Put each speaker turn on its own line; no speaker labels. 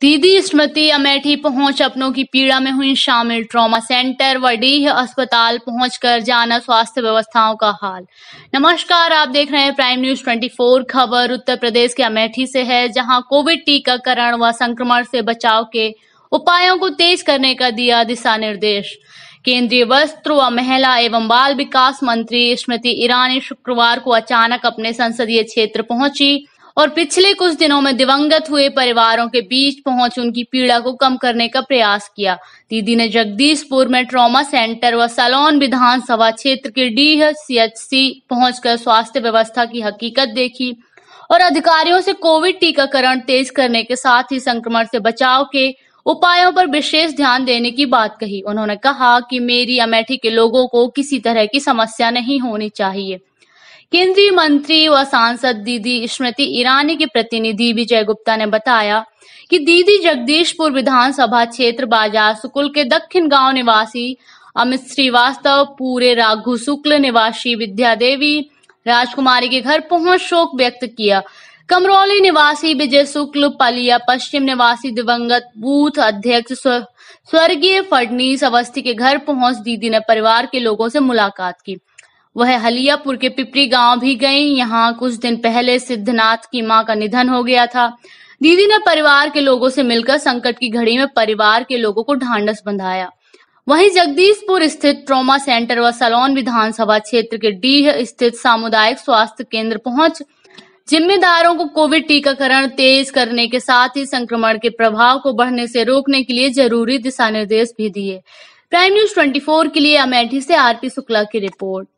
दीदी स्मृति अमेठी पहुंच अपनों की पीड़ा में हुई शामिल ट्रॉमा सेंटर व डीह अस्पताल पहुंच कर जाना स्वास्थ्य व्यवस्थाओं का हाल नमस्कार आप देख रहे हैं प्राइम न्यूज 24 खबर उत्तर प्रदेश के अमेठी से है जहां कोविड टीकाकरण व संक्रमण से बचाव के उपायों को तेज करने का दिया दिशा निर्देश केंद्रीय वस्त्र व महिला एवं बाल विकास मंत्री स्मृति ईरानी शुक्रवार को अचानक अपने संसदीय क्षेत्र पहुंची और पिछले कुछ दिनों में दिवंगत हुए परिवारों के बीच पहुंच उनकी पीड़ा को कम करने का प्रयास किया दीदी ने जगदीशपुर में ट्रॉमा सेंटर व सलोन विधानसभा क्षेत्र के सी पहुंचकर स्वास्थ्य व्यवस्था की हकीकत देखी और अधिकारियों से कोविड टीकाकरण तेज करने के साथ ही संक्रमण से बचाव के उपायों पर विशेष ध्यान देने की बात कही उन्होंने कहा कि मेरी अमेठी के लोगों को किसी तरह की समस्या नहीं होनी चाहिए केंद्रीय मंत्री व सांसद दीदी स्मृति ईरानी के प्रतिनिधि विजय गुप्ता ने बताया कि दीदी जगदीशपुर विधानसभा क्षेत्र बाजार सुकुल के दक्षिण गांव निवासी अमित श्रीवास्तव पूरे राघु शुक्ल निवासी विद्या देवी राजकुमारी के घर पहुंच शोक व्यक्त किया कमरौली निवासी विजय शुक्ल पलिया पश्चिम निवासी दिवंगत बूथ अध्यक्ष स्वर्गीय फडनीस अवस्थी के घर पहुंच दीदी ने परिवार के लोगों से मुलाकात की वह हलियापुर के पिपरी गांव भी गई यहां कुछ दिन पहले सिद्धनाथ की मां का निधन हो गया था दीदी ने परिवार के लोगों से मिलकर संकट की घड़ी में परिवार के लोगों को ढांढस बंधाया वहीं जगदीशपुर स्थित ट्रॉमा सेंटर व सलोन विधानसभा क्षेत्र के डीह स्थित सामुदायिक स्वास्थ्य केंद्र पहुंच जिम्मेदारों को कोविड टीकाकरण तेज करने के साथ ही संक्रमण के प्रभाव को बढ़ने से रोकने के लिए जरूरी दिशा निर्देश भी दिए प्राइम न्यूज 24 के लिए अमेठी से आरपी शुक्ला की रिपोर्ट